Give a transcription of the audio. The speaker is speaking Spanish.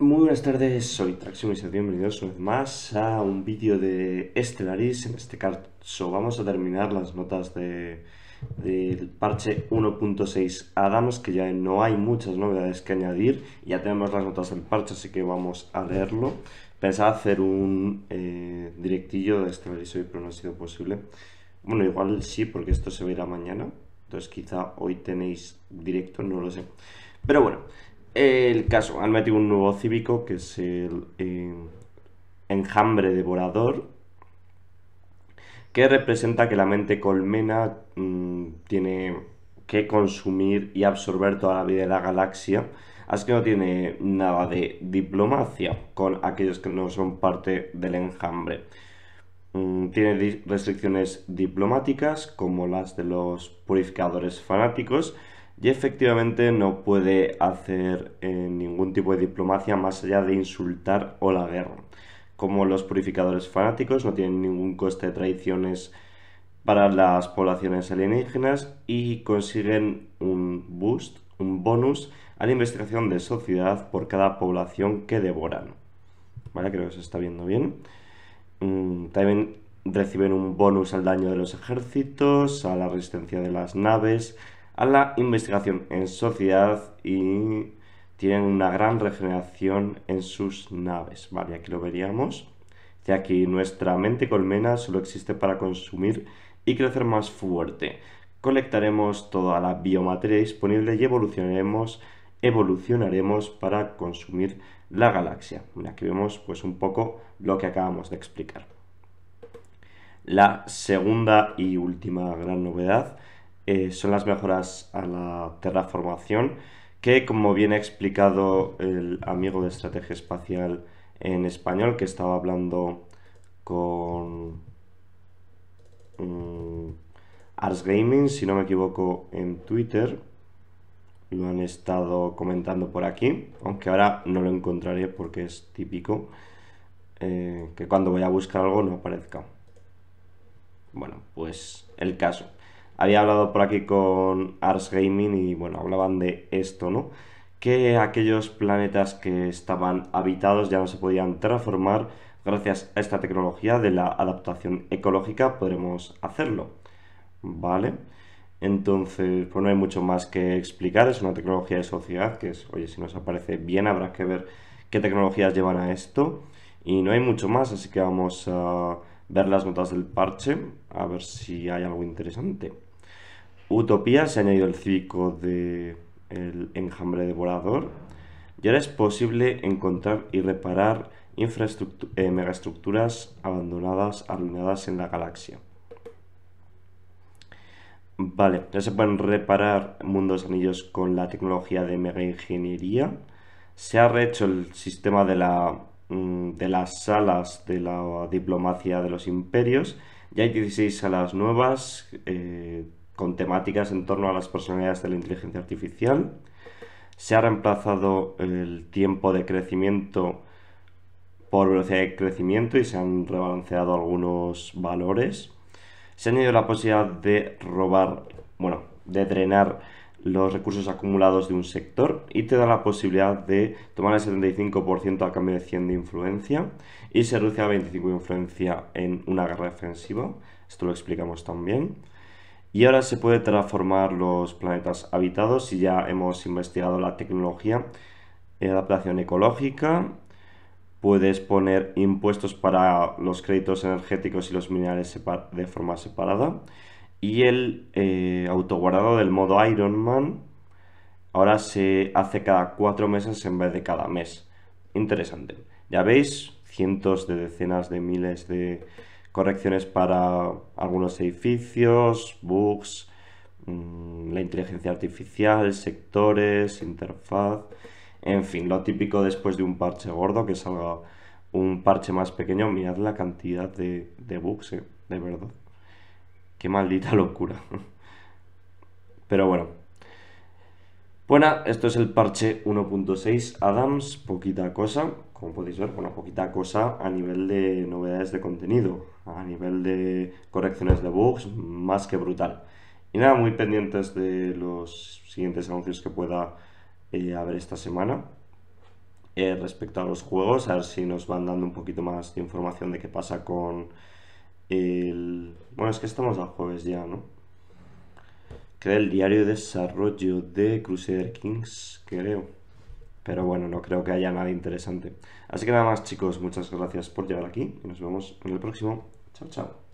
Muy buenas tardes, soy Traxion y bienvenidos una vez más a un vídeo de Stellaris. En este caso vamos a terminar las notas de, del parche 1.6 Adams, que ya no hay muchas novedades que añadir. Ya tenemos las notas del parche, así que vamos a leerlo. Pensaba hacer un eh, directillo de Estelaris hoy, pero no ha sido posible. Bueno, igual sí, porque esto se verá mañana. Entonces quizá hoy tenéis directo, no lo sé. Pero bueno. El caso, han metido un nuevo cívico que es el eh, enjambre devorador, que representa que la mente colmena mm, tiene que consumir y absorber toda la vida de la galaxia, así que no tiene nada de diplomacia con aquellos que no son parte del enjambre. Mm, tiene restricciones diplomáticas como las de los purificadores fanáticos, y efectivamente no puede hacer eh, ningún tipo de diplomacia más allá de insultar o la guerra. Como los purificadores fanáticos no tienen ningún coste de traiciones para las poblaciones alienígenas y consiguen un boost, un bonus a la investigación de sociedad por cada población que devoran. Vale, creo que se está viendo bien. Mm, también reciben un bonus al daño de los ejércitos, a la resistencia de las naves, a la investigación en sociedad y tienen una gran regeneración en sus naves. Vale, aquí lo veríamos. ya que nuestra mente colmena solo existe para consumir y crecer más fuerte. Colectaremos toda la biomateria disponible y evolucionaremos, evolucionaremos para consumir la galaxia. aquí vemos pues un poco lo que acabamos de explicar. La segunda y última gran novedad eh, son las mejoras a la terraformación que, como bien ha explicado el amigo de Estrategia Espacial en español, que estaba hablando con mm, Ars Gaming, si no me equivoco, en Twitter, lo han estado comentando por aquí, aunque ahora no lo encontraré porque es típico eh, que cuando voy a buscar algo no aparezca. Bueno, pues el caso. Había hablado por aquí con Ars Gaming y bueno, hablaban de esto, ¿no? Que aquellos planetas que estaban habitados ya no se podían transformar. Gracias a esta tecnología de la adaptación ecológica podremos hacerlo. ¿Vale? Entonces, pues no hay mucho más que explicar. Es una tecnología de sociedad que es, oye, si nos aparece bien, habrá que ver qué tecnologías llevan a esto. Y no hay mucho más, así que vamos a ver las notas del parche, a ver si hay algo interesante. Utopía se ha añadido el cívico de el enjambre devorador y ahora es posible encontrar y reparar infraestructuras eh, megaestructuras abandonadas, arruinadas en la galaxia. Vale, ya se pueden reparar mundos anillos con la tecnología de mega ingeniería. Se ha rehecho el sistema de, la, mm, de las salas de la diplomacia de los imperios. Ya hay 16 salas nuevas, eh, con temáticas en torno a las personalidades de la inteligencia artificial. Se ha reemplazado el tiempo de crecimiento por velocidad de crecimiento y se han rebalanceado algunos valores. Se ha añadido la posibilidad de robar, bueno, de drenar los recursos acumulados de un sector y te da la posibilidad de tomar el 75% a cambio de 100 de influencia y se reduce a 25 de influencia en una guerra defensiva. Esto lo explicamos también. Y ahora se puede transformar los planetas habitados si ya hemos investigado la tecnología, de adaptación ecológica, puedes poner impuestos para los créditos energéticos y los minerales de forma separada. Y el eh, autoguardado del modo Iron Man ahora se hace cada cuatro meses en vez de cada mes. Interesante. Ya veis, cientos de decenas de miles de correcciones para algunos edificios, bugs, mm, la inteligencia artificial, sectores, interfaz, en fin, lo típico después de un parche gordo que salga un parche más pequeño, mirad la cantidad de, bugs, eh, de verdad. Qué maldita locura. Pero bueno, bueno, esto es el parche 1.6 Adams, poquita cosa, como podéis ver, bueno, poquita cosa a nivel de novedades de contenido, a nivel de correcciones de bugs, más que brutal. Y nada, muy pendientes de los siguientes anuncios que pueda eh, haber esta semana. Eh, respecto a los juegos, a ver si nos van dando un poquito más de información de qué pasa con el... Bueno, es que estamos al jueves ya, ¿no? que el diario de desarrollo de Crusader Kings, creo. Pero bueno, no creo que haya nada interesante. Así que nada más chicos, muchas gracias por llegar aquí y nos vemos en el próximo. Chao, chao.